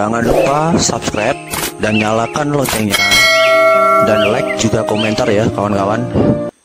Jangan lupa subscribe dan nyalakan loncengnya. Dan like juga komentar ya kawan-kawan.